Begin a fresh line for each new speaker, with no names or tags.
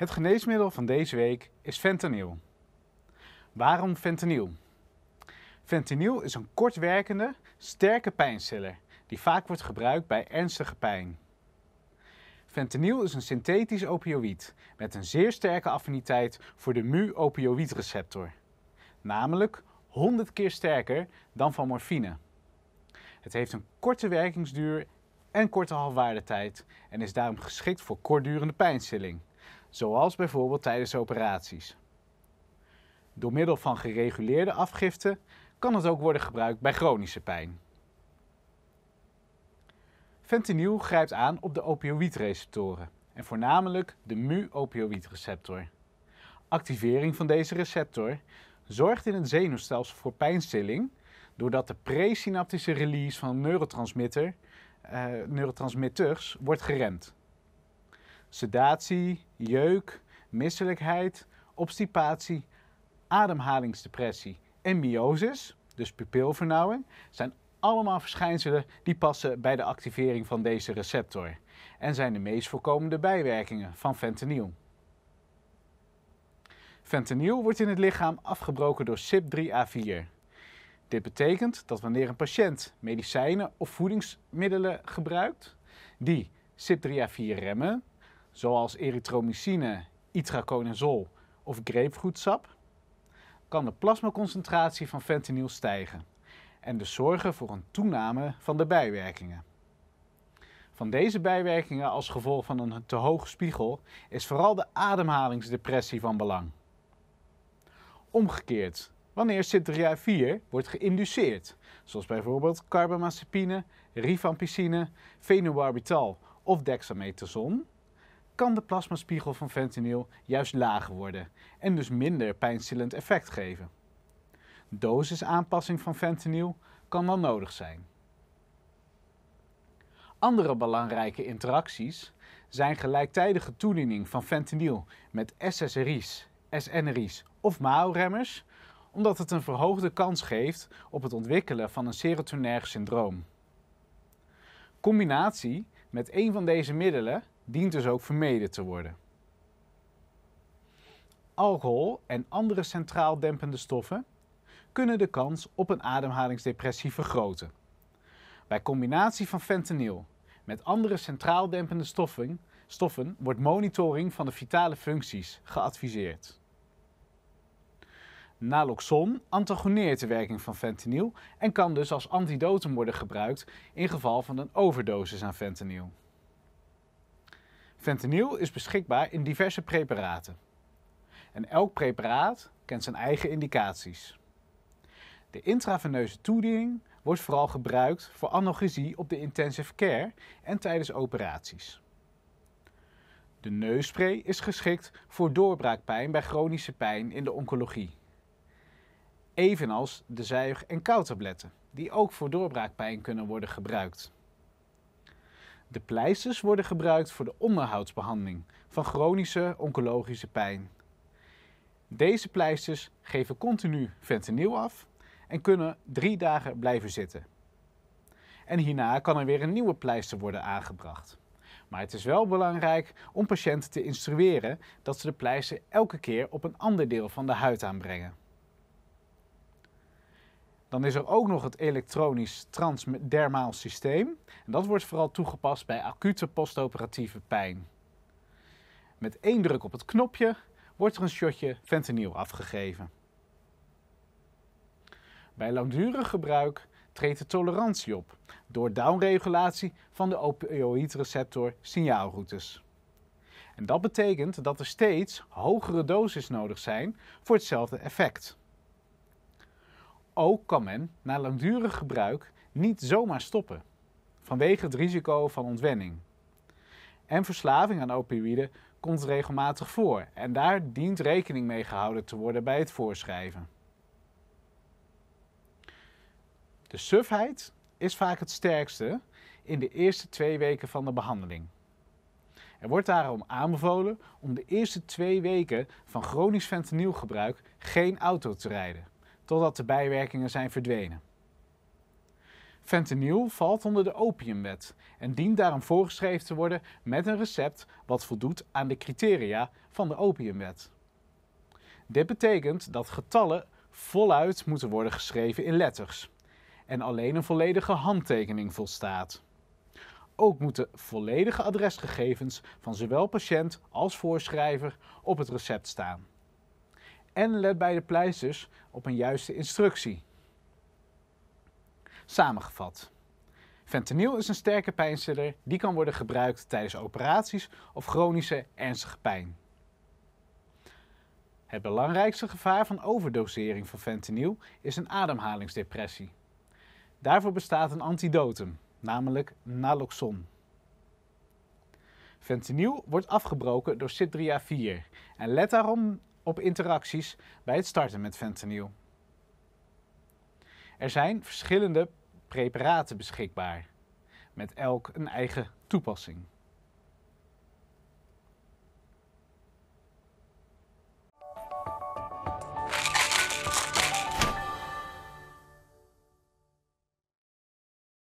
Het geneesmiddel van deze week is fentanyl. Waarom fentanyl? Fentanyl is een kortwerkende, sterke pijnstiller die vaak wordt gebruikt bij ernstige pijn. Fentanyl is een synthetisch opioïd met een zeer sterke affiniteit voor de mu-opioïdreceptor, namelijk 100 keer sterker dan van morfine. Het heeft een korte werkingsduur en korte halfwaardetijd en is daarom geschikt voor kortdurende pijnstilling zoals bijvoorbeeld tijdens operaties. Door middel van gereguleerde afgifte kan het ook worden gebruikt bij chronische pijn. Fentanyl grijpt aan op de opioïdreceptoren en voornamelijk de mu-opioïdreceptor. Activering van deze receptor zorgt in het zenuwstelsel voor pijnstilling doordat de presynaptische release van neurotransmitter, uh, neurotransmitters wordt geremd sedatie, jeuk, misselijkheid, obstipatie, ademhalingsdepressie en myosis, dus pupilvernauwing, zijn allemaal verschijnselen die passen bij de activering van deze receptor en zijn de meest voorkomende bijwerkingen van fentanyl. Fentanyl wordt in het lichaam afgebroken door CYP3A4. Dit betekent dat wanneer een patiënt medicijnen of voedingsmiddelen gebruikt die CYP3A4 remmen, zoals erythromycine, itraconazol of grapefruitsap, kan de plasmaconcentratie van fentanyl stijgen en dus zorgen voor een toename van de bijwerkingen. Van deze bijwerkingen als gevolg van een te hoge spiegel is vooral de ademhalingsdepressie van belang. Omgekeerd, wanneer cyp 4 wordt geïnduceerd, zoals bijvoorbeeld carbamazepine, rifampicine, fenobarbital of dexamethason, kan de plasmaspiegel van fentanyl juist lager worden en dus minder pijnstillend effect geven. Dosisaanpassing van fentanyl kan dan nodig zijn. Andere belangrijke interacties zijn gelijktijdige toediening van fentanyl met SSRI's, SNRI's of MAO-remmers, omdat het een verhoogde kans geeft op het ontwikkelen van een serotonerg syndroom. Combinatie met een van deze middelen dient dus ook vermeden te worden. Alcohol en andere centraal dempende stoffen kunnen de kans op een ademhalingsdepressie vergroten. Bij combinatie van fentanyl met andere centraal dempende stoffen, stoffen wordt monitoring van de vitale functies geadviseerd. Naloxon antagoneert de werking van fentanyl en kan dus als antidotum worden gebruikt in geval van een overdosis aan fentanyl. Fentanyl is beschikbaar in diverse preparaten. En elk preparaat kent zijn eigen indicaties. De intraveneuze toediening wordt vooral gebruikt voor analgesie op de intensive care en tijdens operaties. De neusspray is geschikt voor doorbraakpijn bij chronische pijn in de oncologie. Evenals de zuig- en koudtabletten, die ook voor doorbraakpijn kunnen worden gebruikt. De pleisters worden gebruikt voor de onderhoudsbehandeling van chronische oncologische pijn. Deze pleisters geven continu fentanyl af en kunnen drie dagen blijven zitten. En hierna kan er weer een nieuwe pleister worden aangebracht. Maar het is wel belangrijk om patiënten te instrueren dat ze de pleister elke keer op een ander deel van de huid aanbrengen. Dan is er ook nog het elektronisch transdermaal systeem. En dat wordt vooral toegepast bij acute postoperatieve pijn. Met één druk op het knopje wordt er een shotje fentanyl afgegeven. Bij langdurig gebruik treedt de tolerantie op door downregulatie van de opioïdreceptor signaalroutes. En dat betekent dat er steeds hogere doses nodig zijn voor hetzelfde effect. Ook kan men na langdurig gebruik niet zomaar stoppen, vanwege het risico van ontwenning. En verslaving aan opioïden komt regelmatig voor en daar dient rekening mee gehouden te worden bij het voorschrijven. De sufheid is vaak het sterkste in de eerste twee weken van de behandeling. Er wordt daarom aanbevolen om de eerste twee weken van chronisch fentanylgebruik geen auto te rijden totdat de bijwerkingen zijn verdwenen. Fentanyl valt onder de opiumwet en dient daarom voorgeschreven te worden met een recept wat voldoet aan de criteria van de opiumwet. Dit betekent dat getallen voluit moeten worden geschreven in letters en alleen een volledige handtekening volstaat. Ook moeten volledige adresgegevens van zowel patiënt als voorschrijver op het recept staan en let bij de pleisters op een juiste instructie. Samengevat. Fentanyl is een sterke pijnstiller die kan worden gebruikt tijdens operaties of chronische ernstige pijn. Het belangrijkste gevaar van overdosering van fentanyl is een ademhalingsdepressie. Daarvoor bestaat een antidotum, namelijk naloxon. Fentanyl wordt afgebroken door Citria 4 en let daarom op interacties bij het starten met fentanyl. Er zijn verschillende preparaten beschikbaar, met elk een eigen toepassing.